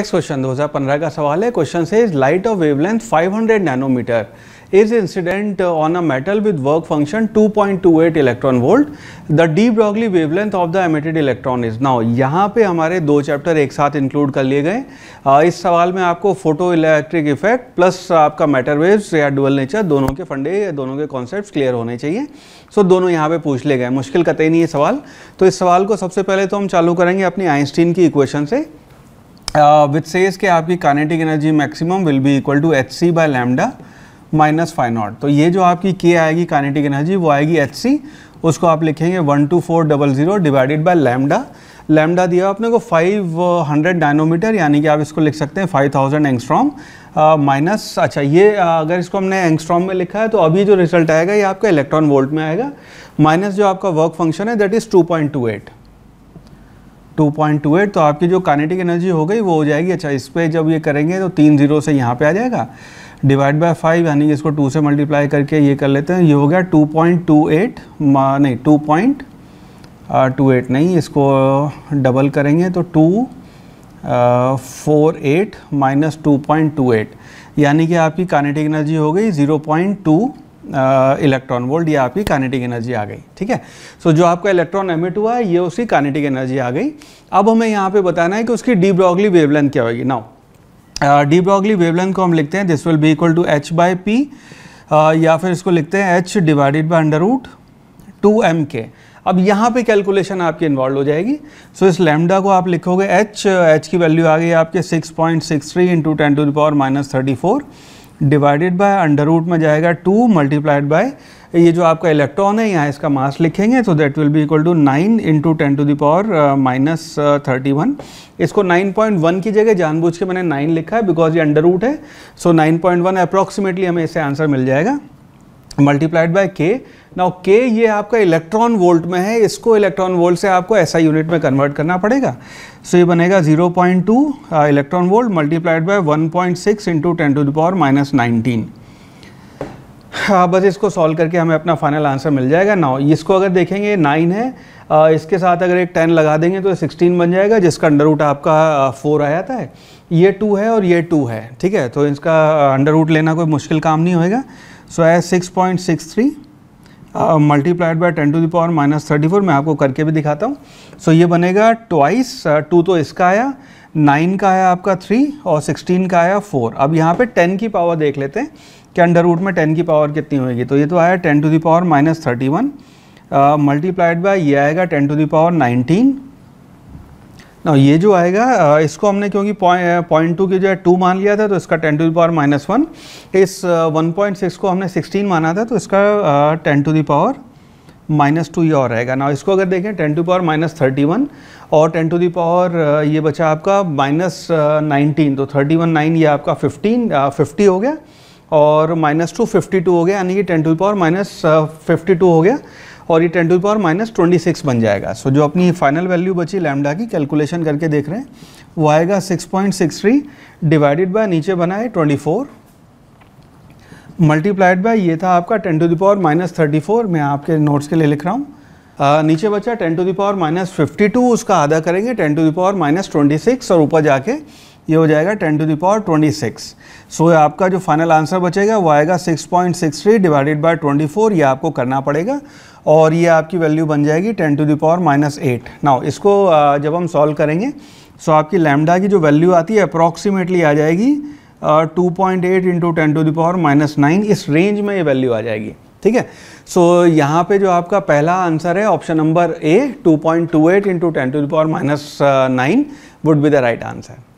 next question 2015 का सवाल है क्वेश्चन से is light of wavelength 500 nanometre is incident on a metal with work function 2.28 electron volt the de Broglie wavelength of the emitted electron is now यहाँ पे हमारे दो chapter एक साथ इंक्लूड कर लिए गए uh, इस सवाल में आपको फोटो इलेक्ट्रिक इफेक्ट प्लस आपका मैटर वेव्स या डुअल नेचर दोनों के फंडे या दोनों के कॉन्सेप्ट क्लियर होने चाहिए सो so, दोनों यहाँ पे पूछ ले गए मुश्किल कतई नहीं है सवाल तो इस सवाल को सबसे पहले तो हम चालू करेंगे अपनी आइंस्टीन की इक्वेशन से विच सेज के आपकी kinetic energy maximum will be equal to h c by lambda minus phi nought तो ये जो आपकी के आएगी कानेटिक एनर्जी वो आएगी एच सी उसको आप लिखेंगे one two four double zero divided by lambda lambda दिया अपने को फाइव हंड्रेड डायनोमीटर यानी कि आप इसको लिख सकते हैं फाइव थाउजेंड एंगस्ट्रॉम माइनस अच्छा ये आ, uh, अगर इसको हमने एंगस्ट्रॉम में लिखा है तो अभी जो रिजल्ट आएगा ये आपका इलेक्ट्रॉन वोल्ट में आएगा माइनस जो आपका वर्क फंक्शन है that is two two point eight 2.28 तो आपकी जो कानेटिक एनर्जी हो गई वो हो जाएगी अच्छा इस पर जब ये करेंगे तो तीन जीरो से यहाँ पे आ जाएगा डिवाइड बाय फाइव यानी कि इसको टू से मल्टीप्लाई करके ये कर लेते हैं ये हो गया 2.28 नहीं टू पॉइंट नहीं इसको डबल करेंगे तो two four eight minus two point two eight यानी कि आपकी कानेटिक एनर्जी हो गई zero point two electron volt या आपकी कानेटिक एनर्जी आ गई ठीक है सो so, जो आपका इलेक्ट्रॉन एमिट हुआ है ये उसकी कानेटिक एनर्जी आ गई अब हमें यहाँ पे बताना है कि उसकी डी ब्रॉगली वेवलेंथ क्या होगी नाउ डी ब्रॉगली वेवलेंथ को हम लिखते हैं this will be equal to h by p या फिर इसको लिखते हैं h divided by under root two m के अब यहाँ पे कैलकुलेशन आपकी इन्वॉल्व हो जाएगी सो so, इस लैम्डा को आप लिखोगे एच एच की वैल्यू आ गई आपके 6.63 point six three into ten to the power minus thirty four divided by under root में जाएगा टू मल्टीप्लाइड बाय ये जो आपका इलेक्ट्रॉन है यहाँ इसका मास लिखेंगे तो that will be equal to nine into ten to the power minus thirty one इसको नाइन पॉइंट वन की जगह जानबूझ के मैंने नाइन लिखा है बिकॉज ये अंडर रूट है so nine point one approximately हमें इससे आंसर मिल जाएगा मल्टीप्लाइड बाय के नाउ के ये आपका इलेक्ट्रॉन वोल्ट में है इसको इलेक्ट्रॉन वोल्ट से आपको ऐसा यूनिट में कन्वर्ट करना पड़ेगा सो so ये बनेगा 0.2 electron volt multiplied by 1.6 point six into ten to the power minus nineteen बस इसको सॉल्व करके हमें अपना फाइनल आंसर मिल जाएगा नाउ इसको अगर देखेंगे नाइन है आ, uh, इसके साथ अगर एक टेन लगा देंगे तो सिक्सटीन बन जाएगा जिसका अंडर रूट आपका फोर आया था ये टू है और ये टू है ठीक है तो इसका अंडर uh, रूट लेना कोई मुश्किल काम नहीं होएगा सो है six point six three multiplied by ten to the power minus thirty four मैं आपको करके भी दिखाता हूँ सो so, ये बनेगा ट्वाइस टू uh, तो इसका आया नाइन का आया आपका थ्री और सिक्सटीन का आया फोर अब यहाँ पे टेन की पावर देख लेते हैं कि अंडर रूट में टेन की पावर कितनी होगी तो ये तो आया ten to the power minus thirty one multiplied by ये आएगा ten to the power nineteen ना ये जो आएगा इसको हमने क्योंकि पॉइंट टू की जो है टू मान लिया था तो इसका ten to the power minus one इस वन पॉइंट सिक्स को हमने सिक्सटीन माना था तो इसका ten to the power minus two ये और रहेगा ना इसको अगर देखें ten to power minus thirty one और टेन टू दी पावर ये बचा आपका माइनस नाइनटीन तो थर्टी वन नाइन ये आपका फिफ्टीन फिफ्टी हो गया और माइनस टू फिफ्टी टू हो गया यानी कि ten to power minus fifty two हो गया और ये ten to power minus twenty six बन जाएगा सो so, जो अपनी फाइनल वैल्यू बची लैमडा की कैलकुलेशन करके देख रहे हैं वो आएगा six point six three divided by नीचे बनाए ट्वेंटी फोर मल्टीप्लाइड बाय ये था आपका ten to the power minus thirty four मैं आपके नोट्स के लिए लिख रहा हूँ नीचे बचा ten to the power minus fifty two उसका आधा करेंगे ten to the power minus twenty six और ऊपर जाके ये हो जाएगा ten to the power twenty six so आपका जो फाइनल आंसर बचेगा वो आएगा six point six three divided by twenty four ये आपको करना पड़ेगा और ये आपकी वैल्यू बन जाएगी ten to the power minus eight now इसको जब हम सॉल्व करेंगे सो आपकी लैमडा की जो वैल्यू आती है अप्रॉक्सीमेटली आ जाएगी two point eight into ten to the power minus nine इस रेंज में ये वैल्यू आ जाएगी ठीक है सो so, यहाँ पे जो आपका पहला आंसर है option number A 2.28 point two eight into ten to the power minus nine would be the right answer